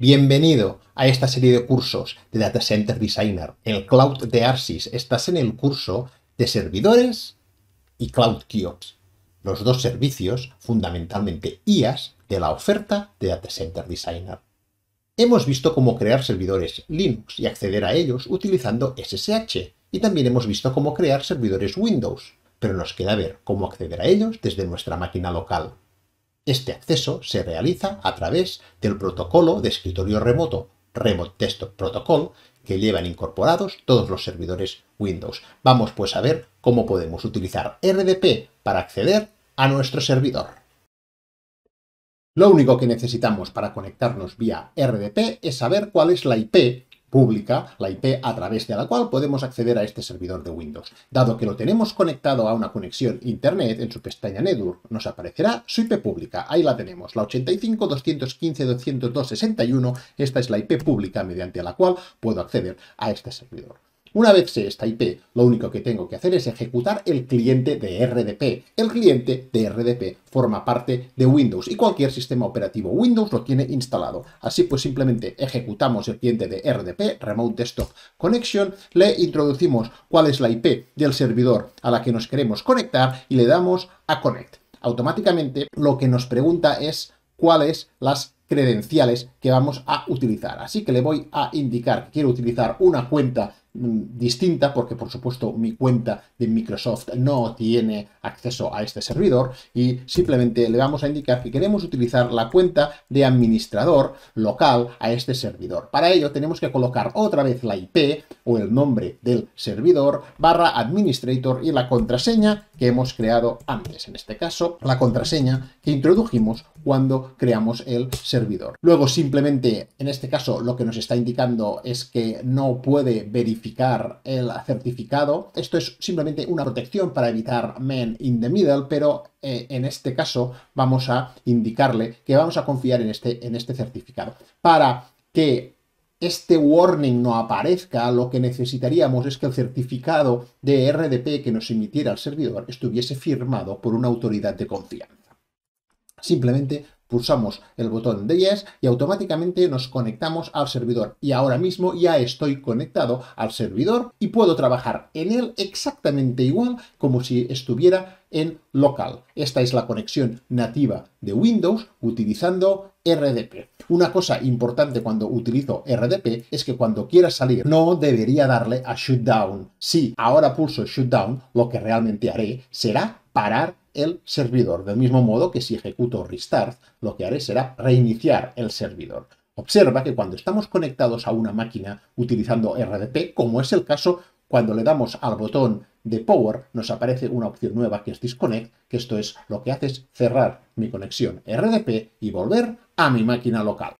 Bienvenido a esta serie de cursos de Data Center Designer, el Cloud de Arsis. Estás en el curso de servidores y Cloud Kiosk, los dos servicios fundamentalmente IAS de la oferta de Data Center Designer. Hemos visto cómo crear servidores Linux y acceder a ellos utilizando SSH, y también hemos visto cómo crear servidores Windows, pero nos queda ver cómo acceder a ellos desde nuestra máquina local. Este acceso se realiza a través del protocolo de escritorio remoto, Remote Desktop Protocol, que llevan incorporados todos los servidores Windows. Vamos pues a ver cómo podemos utilizar RDP para acceder a nuestro servidor. Lo único que necesitamos para conectarnos vía RDP es saber cuál es la IP pública, la IP a través de la cual podemos acceder a este servidor de Windows. Dado que lo tenemos conectado a una conexión Internet, en su pestaña Network nos aparecerá su IP pública. Ahí la tenemos, la 85 215 Esta es la IP pública mediante la cual puedo acceder a este servidor. Una vez sé esta IP, lo único que tengo que hacer es ejecutar el cliente de RDP. El cliente de RDP forma parte de Windows y cualquier sistema operativo Windows lo tiene instalado. Así pues simplemente ejecutamos el cliente de RDP, Remote Desktop Connection, le introducimos cuál es la IP del servidor a la que nos queremos conectar y le damos a Connect. Automáticamente lo que nos pregunta es cuáles las credenciales que vamos a utilizar. Así que le voy a indicar que quiero utilizar una cuenta distinta porque por supuesto mi cuenta de Microsoft no tiene acceso a este servidor y simplemente le vamos a indicar que queremos utilizar la cuenta de administrador local a este servidor. Para ello tenemos que colocar otra vez la IP o el nombre del servidor barra administrator y la contraseña que hemos creado antes. En este caso la contraseña que introdujimos cuando creamos el servidor. Luego simplemente en este caso lo que nos está indicando es que no puede verificar el certificado. Esto es simplemente una protección para evitar men in the middle, pero eh, en este caso vamos a indicarle que vamos a confiar en este, en este certificado. Para que este warning no aparezca, lo que necesitaríamos es que el certificado de RDP que nos emitiera el servidor estuviese firmado por una autoridad de confianza. Simplemente Pulsamos el botón de Yes y automáticamente nos conectamos al servidor. Y ahora mismo ya estoy conectado al servidor y puedo trabajar en él exactamente igual como si estuviera en local. Esta es la conexión nativa de Windows utilizando RDP. Una cosa importante cuando utilizo RDP es que cuando quiera salir no debería darle a shutdown. Si ahora pulso shutdown, lo que realmente haré será parar el servidor. Del mismo modo que si ejecuto restart, lo que haré será reiniciar el servidor. Observa que cuando estamos conectados a una máquina utilizando RDP, como es el caso cuando le damos al botón de Power, nos aparece una opción nueva que es Disconnect, que esto es lo que hace es cerrar mi conexión RDP y volver a mi máquina local.